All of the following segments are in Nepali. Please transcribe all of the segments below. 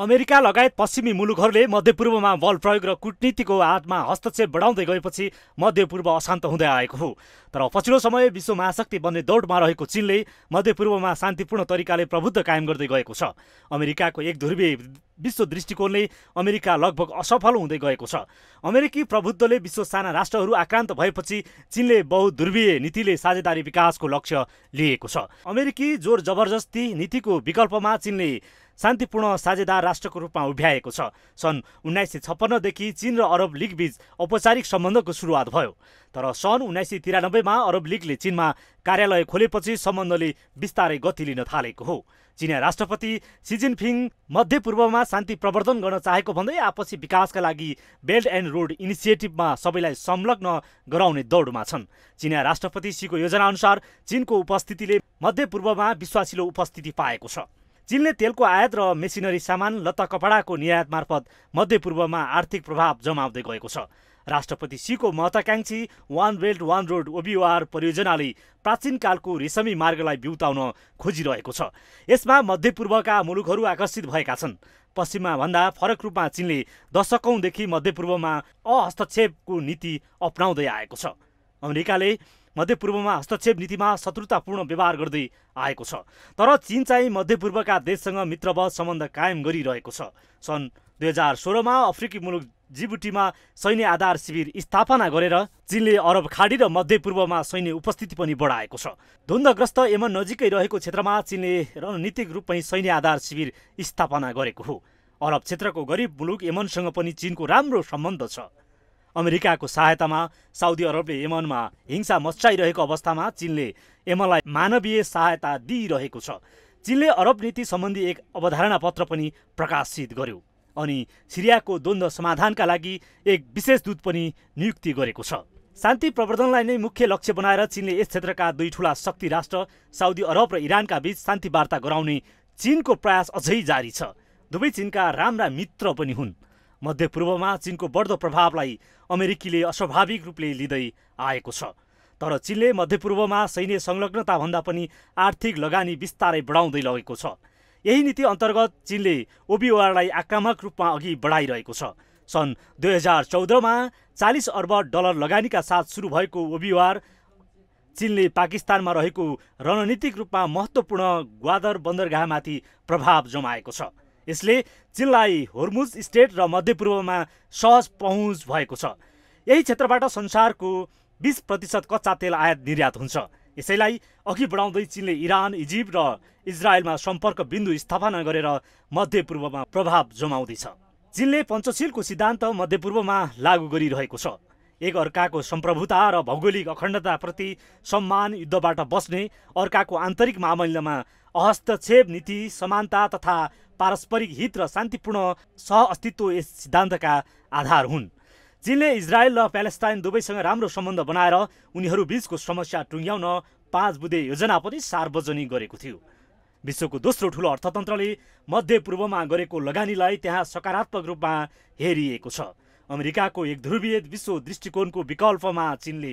अमेरिका लगायत पश्चिमी मुलुकहरूले मध्यपूर्वमा बल प्रयोग र कुटनीतिको हातमा हस्तक्षेप बढाउँदै गएपछि मध्यपूर्व अशान्त हुँदै आएको हो तर पछिल्लो समय विश्व महाशक्ति बन्ने दौडमा रहेको चीनले मध्यपूर्वमा शान्तिपूर्ण तरिकाले प्रबुद्ध कायम गर्दै गएको छ अमेरिकाको एक ध्रुवीय विश्व दृष्टिकोणले अमेरिका लगभग असफल हुँदै गएको छ अमेरिकी प्रभुत्वले विश्व साना राष्ट्रहरू आक्रान्त भएपछि चीनले बहुध्रुवीय नीतिले साझेदारी विकासको लक्ष्य लिएको छ अमेरिकी जोर जबरजस्ती नीतिको विकल्पमा चीनले शान्तिपूर्ण साझेदार राष्ट्रको रूपमा उभ्याएको छ सन् उन्नाइस सय छप्पन्नदेखि चीन र अरब लिगबीच औपचारिक सम्बन्धको सुरुवात भयो तर सन् उन्नाइस सय तिरानब्बेमा अरब लिगले चीनमा कार्यालय खोलेपछि सम्बन्धले बिस्तारै गति लिन थालेको हो चिनिया राष्ट्रपति सिजिनफिङ मध्य मध्यपूर्वमा शान्ति प्रवर्धन गर्न चाहेको भन्दै आपसी विकासका लागि बेल्ट एन्ड रोड इनिसिएटिभमा सबैलाई संलग्न गराउने दौडमा छन् चिनिया राष्ट्रपति सीको योजनाअनुसार चिनको उपस्थितिले मध्यपूर्वमा विश्वासिलो उपस्थिति पाएको छ चिनले तेलको आयात र मेसिनरी सामान लत्ता कपडाको निर्यात मार्फत मध्यपूर्वमा आर्थिक प्रभाव जमाउँदै गएको छ राष्ट्रपति सीको महत्वाकांक्षी one belt one road OBOR परियोजनाले प्राचीन कालको रेशमी मार्गलाई बिउताउन खोजिरहेको छ यसमा मध्यपूर्वका मुलुकहरू आकर्षित भएका छन् पश्चिममा भन्दा फरक रूपमा चिनले दशकौँदेखि मध्यपूर्वमा अहस्तक्षेपको नीति अप्नाउँदै आएको छ अमेरिकाले मध्यपूर्वमा हस्तक्षेप नीतिमा शत्रुतापूर्ण व्यवहार गर्दै आएको छ तर चीन चाहिँ मध्यपूर्वका देशसँग मित्रवत सम्बन्ध कायम गरिरहेको छ सन् दुई हजार सोह्रमा अफ्रिकी मुलुक जिबुटीमा सैन्य आधार शिविर स्थापना गरेर चीनले अरब खाडी र मध्यपूर्वमा सैन्य उपस्थिति पनि बढाएको छ धुन्दग्रस्त यमन नजिकै रहेको क्षेत्रमा चीनले रणनीतिक रूपमै सैन्य आधार शिविर स्थापना गरेको हो अरब क्षेत्रको गरिब मुलुक यमनसँग पनि चिनको राम्रो सम्बन्ध छ अमेरिकाको सहायतामा साउदी अरबले यमनमा हिंसा मच्चाइरहेको अवस्थामा चिनले यमनलाई मानवीय सहायता दिइरहेको छ चिनले अरब नीति सम्बन्धी एक अवधारणा पत्र पनि प्रकाशित गर्यो अनि सिरियाको द्वन्द्व समाधानका लागि एक विशेष दूत पनि नियुक्ति गरेको छ शान्ति प्रवर्धनलाई नै मुख्य लक्ष्य बनाएर चिनले यस क्षेत्रका दुई ठुला शक्ति राष्ट्र साउदी अरब र इरानका बीच शान्ति वार्ता गराउने चिनको प्रयास अझै जारी छ दुवै चिनका राम्रा मित्र पनि हुन् मध्यपूर्वमा चिनको बढ्दो प्रभावलाई अमेरिकीले अस्वाभाविक रूपले लिँदै आएको छ तर चिनले मध्यपूर्वमा सैन्य संलग्नताभन्दा पनि आर्थिक लगानी बिस्तारै बढाउँदै लगेको छ यही नीति अन्तर्गत चिनले ओबिओआरलाई आक्रामक रूपमा अघि बढाइरहेको छ सन् दुई हजार चौधमा चालिस अर्ब डलर लगानीका साथ सुरु भएको ओबिओआर चिनले पाकिस्तानमा रहेको रणनीतिक रूपमा महत्त्वपूर्ण ग्वादर बन्दरगाहमाथि प्रभाव जमाएको छ यसले चिनलाई होर्मुज स्टेट र मध्यपूर्वमा सहज पहुँच भएको छ यही क्षेत्रबाट संसारको बिस प्रतिशत कच्चा तेल आयात निर्यात हुन्छ यसैलाई अघि बढाउँदै चिनले इरान इजिप्ट र इजरायलमा सम्पर्क बिन्दु स्थापना गरेर मध्यपूर्वमा प्रभाव जमाउँदैछ चिनले पञ्चशीलको सिद्धान्त मध्यपूर्वमा लागू गरिरहेको छ एक अर्काको सम्प्रभुता र भौगोलिक अखण्डताप्रति सम्मान युद्धबाट बस्ने अर्काको आन्तरिक मामलामा अहस्तक्षेप नीति समानता तथा पारस्परिक हित र शान्तिपूर्ण सह अस्तित्व यस सिद्धान्तका आधार हुन् चिनले इजरायल र प्यालेस्टाइन दुवैसँग राम्रो सम्बन्ध बनाएर उनीहरूबीचको समस्या टुङ्ग्याउन पाँच बुधे योजना पनि सार्वजनिक गरेको थियो विश्वको दोस्रो ठुलो अर्थतन्त्रले मध्य पूर्वमा गरेको लगानीलाई त्यहाँ सकारात्मक रूपमा हेरिएको छ अमेरिकाको एक ध्रुवीय विश्व दृष्टिकोणको विकल्पमा चिनले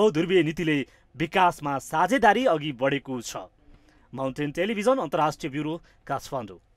बहुध्रुवीय नीतिले विकासमा साझेदारी अघि बढेको छ माउन्टेन टेलिभिजन अन्तर्राष्ट्रिय ब्युरो काठमाडौँ